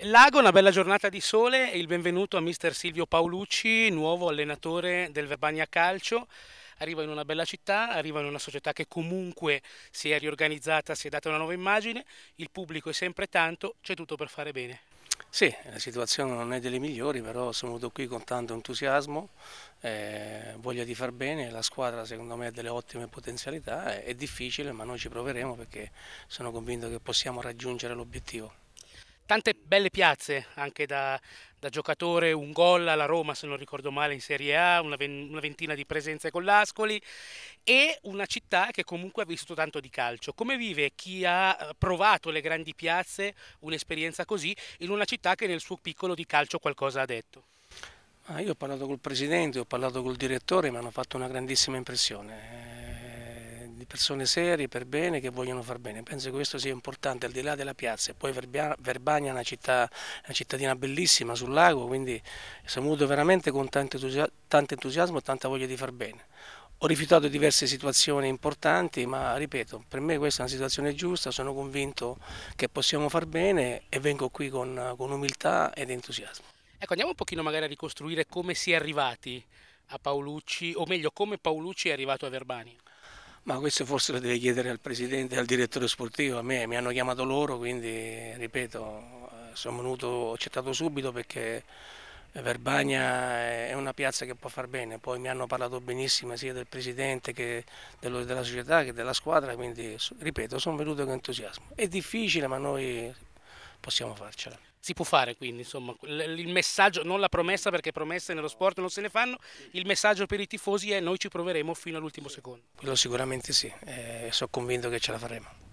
Lago, una bella giornata di sole e il benvenuto a mister Silvio Paolucci, nuovo allenatore del Verbania Calcio. Arriva in una bella città, arriva in una società che comunque si è riorganizzata, si è data una nuova immagine, il pubblico è sempre tanto, c'è tutto per fare bene. Sì, la situazione non è delle migliori, però sono venuto qui con tanto entusiasmo, eh, voglia di far bene, la squadra secondo me ha delle ottime potenzialità, è, è difficile ma noi ci proveremo perché sono convinto che possiamo raggiungere l'obiettivo tante belle piazze anche da, da giocatore, un gol alla Roma se non ricordo male in Serie A, una, ventina di presenze con l'Ascoli e una città che comunque ha vissuto tanto di calcio. Come vive chi ha eh, provato le grandi piazze un'esperienza così in una città che nel suo piccolo di calcio qualcosa ha detto? Ah, io ho parlato col presidente, ho parlato col direttore, mi hanno fatto una grandissima impressione persone serie, per bene, che vogliono far bene. Penso che questo sia importante, al di là della piazza. poi Verbania è una, città, una cittadina bellissima sul lago, quindi sono venuto veramente con tanto entusiasmo e tanta voglia di far bene. Ho rifiutato diverse situazioni importanti, ma ripeto, per me questa è una situazione giusta, sono convinto che possiamo far bene e vengo qui con, con umiltà ed entusiasmo. Ecco, andiamo un pochino magari a ricostruire come si è arrivati a Paolucci, o meglio come Paolucci è arrivato a Verbania. Ma questo forse lo deve chiedere al presidente e al direttore sportivo, a me mi hanno chiamato loro, quindi ripeto, sono venuto, ho accettato subito perché Verbagna è una piazza che può far bene, poi mi hanno parlato benissimo sia del presidente che dello, della società che della squadra, quindi ripeto, sono venuto con entusiasmo. È difficile ma noi possiamo farcela si può fare quindi, insomma, il messaggio, non la promessa perché promesse nello sport non se ne fanno, il messaggio per i tifosi è noi ci proveremo fino all'ultimo secondo. Quello sicuramente sì, eh, sono convinto che ce la faremo.